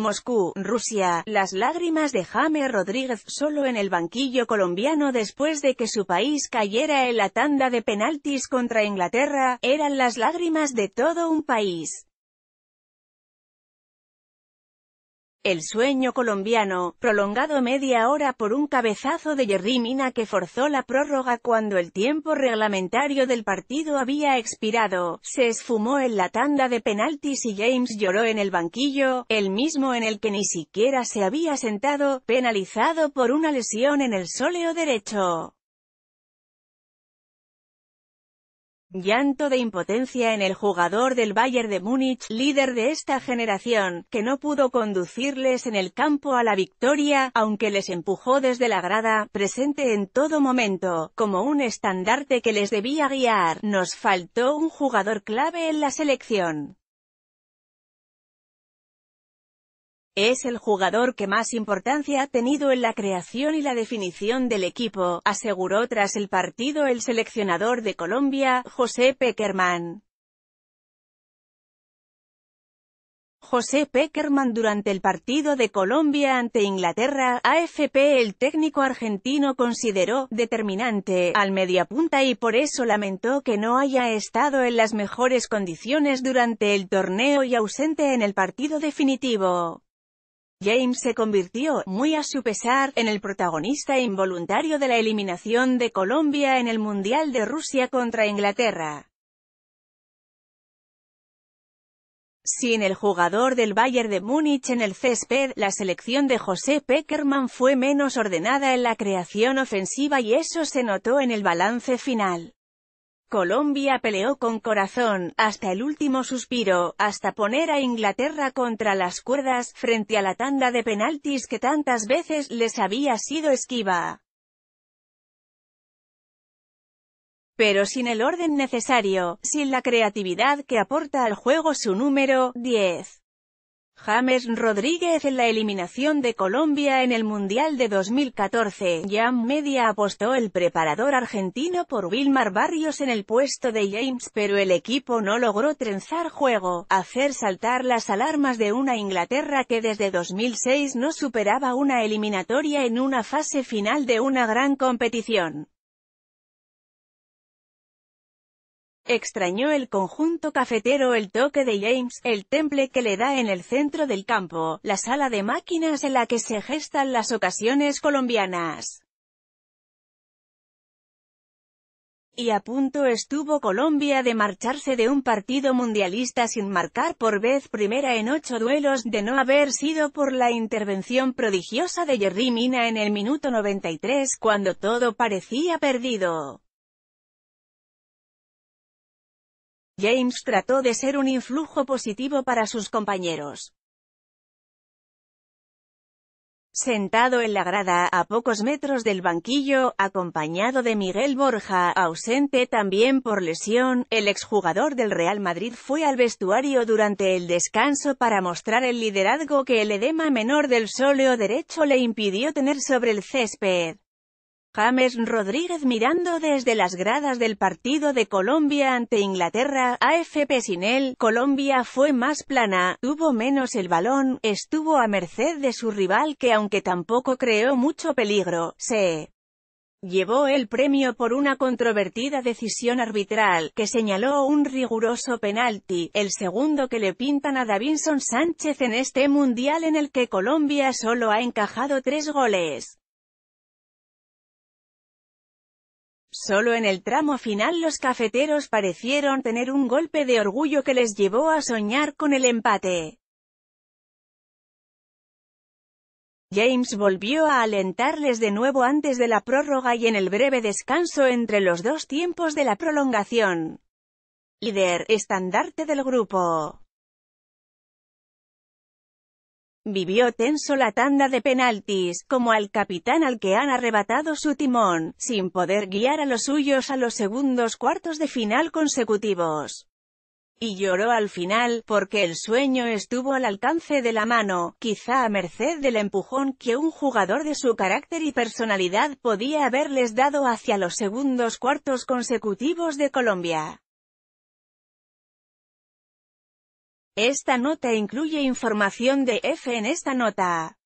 Moscú, Rusia, las lágrimas de Jame Rodríguez solo en el banquillo colombiano después de que su país cayera en la tanda de penaltis contra Inglaterra, eran las lágrimas de todo un país. El sueño colombiano, prolongado media hora por un cabezazo de Jerry Mina que forzó la prórroga cuando el tiempo reglamentario del partido había expirado, se esfumó en la tanda de penaltis y James lloró en el banquillo, el mismo en el que ni siquiera se había sentado, penalizado por una lesión en el sóleo derecho. Llanto de impotencia en el jugador del Bayern de Múnich, líder de esta generación, que no pudo conducirles en el campo a la victoria, aunque les empujó desde la grada, presente en todo momento, como un estandarte que les debía guiar. Nos faltó un jugador clave en la selección. Es el jugador que más importancia ha tenido en la creación y la definición del equipo, aseguró tras el partido el seleccionador de Colombia, José Peckerman. José Peckerman durante el partido de Colombia ante Inglaterra, AFP el técnico argentino consideró determinante al mediapunta y por eso lamentó que no haya estado en las mejores condiciones durante el torneo y ausente en el partido definitivo. James se convirtió, muy a su pesar, en el protagonista involuntario de la eliminación de Colombia en el Mundial de Rusia contra Inglaterra. Sin el jugador del Bayern de Múnich en el césped, la selección de José Peckerman fue menos ordenada en la creación ofensiva y eso se notó en el balance final. Colombia peleó con corazón, hasta el último suspiro, hasta poner a Inglaterra contra las cuerdas, frente a la tanda de penaltis que tantas veces les había sido esquiva. Pero sin el orden necesario, sin la creatividad que aporta al juego su número, 10. James Rodríguez en la eliminación de Colombia en el Mundial de 2014. ya Media apostó el preparador argentino por Wilmar Barrios en el puesto de James, pero el equipo no logró trenzar juego, hacer saltar las alarmas de una Inglaterra que desde 2006 no superaba una eliminatoria en una fase final de una gran competición. Extrañó el conjunto cafetero el toque de James, el temple que le da en el centro del campo, la sala de máquinas en la que se gestan las ocasiones colombianas. y a punto estuvo Colombia de marcharse de un partido mundialista sin marcar por vez primera en ocho duelos de no haber sido por la intervención prodigiosa de Jerry Mina en el minuto 93 cuando todo parecía perdido. James trató de ser un influjo positivo para sus compañeros. Sentado en la grada, a pocos metros del banquillo, acompañado de Miguel Borja, ausente también por lesión, el exjugador del Real Madrid fue al vestuario durante el descanso para mostrar el liderazgo que el edema menor del sóleo derecho le impidió tener sobre el césped. James Rodríguez mirando desde las gradas del partido de Colombia ante Inglaterra, AFP sin él, Colombia fue más plana, tuvo menos el balón, estuvo a merced de su rival que aunque tampoco creó mucho peligro, se llevó el premio por una controvertida decisión arbitral, que señaló un riguroso penalti, el segundo que le pintan a Davinson Sánchez en este Mundial en el que Colombia solo ha encajado tres goles. Solo en el tramo final los cafeteros parecieron tener un golpe de orgullo que les llevó a soñar con el empate. James volvió a alentarles de nuevo antes de la prórroga y en el breve descanso entre los dos tiempos de la prolongación. Líder, estandarte del grupo. Vivió tenso la tanda de penaltis, como al capitán al que han arrebatado su timón, sin poder guiar a los suyos a los segundos cuartos de final consecutivos. Y lloró al final, porque el sueño estuvo al alcance de la mano, quizá a merced del empujón que un jugador de su carácter y personalidad podía haberles dado hacia los segundos cuartos consecutivos de Colombia. Esta nota incluye información de F. En esta nota,